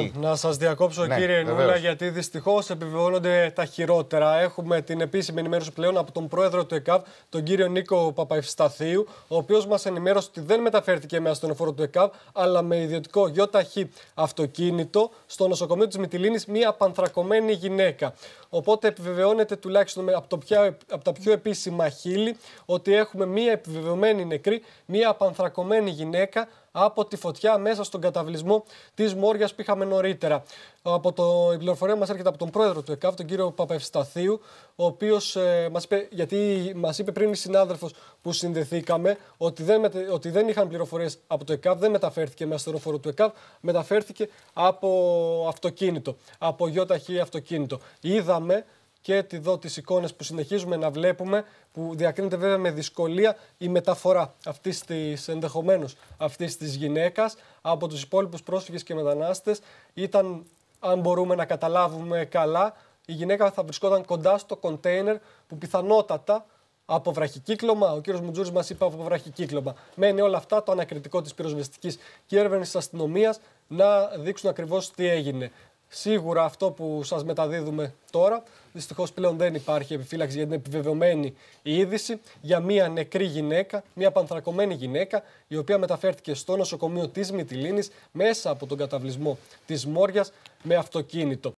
Λοιπόν, να σας διακόψω, ναι, κύριε Νούλα, γιατί δυστυχώς επιβεβαιώνονται τα χειρότερα. Έχουμε την επίσημη ενημέρωση πλέον από τον πρόεδρο του ΕΚΑΒ, τον κύριο Νίκο Παπαευσταθίου, ο οποίος μας ενημέρωσε ότι δεν μεταφέρθηκε με ασθενοφόρο του ΕΚΑΒ, αλλά με ιδιωτικό γιοταχή αυτοκίνητο στο νοσοκομείο της Μιτυλίνη, μία πανθρακωμένη γυναίκα. Οπότε επιβεβαιώνεται τουλάχιστον από, το πιο, από τα πιο επίσημα χείλη ότι έχουμε μία επιβεβαιωμένη νεκρή, μία πανθρακωμένη γυναίκα από τη φωτιά μέσα στον καταβλισμό της Μόριας που είχαμε νωρίτερα. Από το, η πληροφορία μας έρχεται από τον πρόεδρο του ΕΚΑΒ, τον κύριο Παπαευσταθίου, ο οποίος ε, μας είπε, γιατί μας είπε πριν η συνάδελφος που συνδεθήκαμε, ότι δεν, μετε, ότι δεν είχαν πληροφορίες από το ΕΚΑΒ, δεν μεταφέρθηκε με αστεροφόρο του ΕΚΑΒ, μεταφέρθηκε από αυτοκίνητο, από γιοταχή αυτοκίνητο. Είδαμε και εδώ τις εικόνες που συνεχίζουμε να βλέπουμε, που διακρίνεται βέβαια με δυσκολία η μεταφορά αυτής της ενδεχομένως αυτής της γυναίκας από τους υπόλοιπους πρόσφυγες και μετανάστες. Ήταν, αν μπορούμε να καταλάβουμε καλά, η γυναίκα θα βρισκόταν κοντά στο κοντέινερ που πιθανότατα από βραχικύκλωμα, ο κύριος Μουτζούρης μας είπε από βραχικύκλωμα. Μένει όλα αυτά το ανακριτικό της πυροσβεστικής και έρευνη τη αστυνομίας να δείξουν ακριβώς τι έγινε σίγουρα αυτό που σας μεταδίδουμε τώρα. Δυστυχώς πλέον δεν υπάρχει επιφύλαξη για την επιβεβαιωμένη είδηση για μια νεκρή γυναίκα, μια πανθρακωμένη γυναίκα, η οποία μεταφέρθηκε στο νοσοκομείο της Μιτιλίνης μέσα από τον καταβλισμό της μόριας με αυτοκίνητο.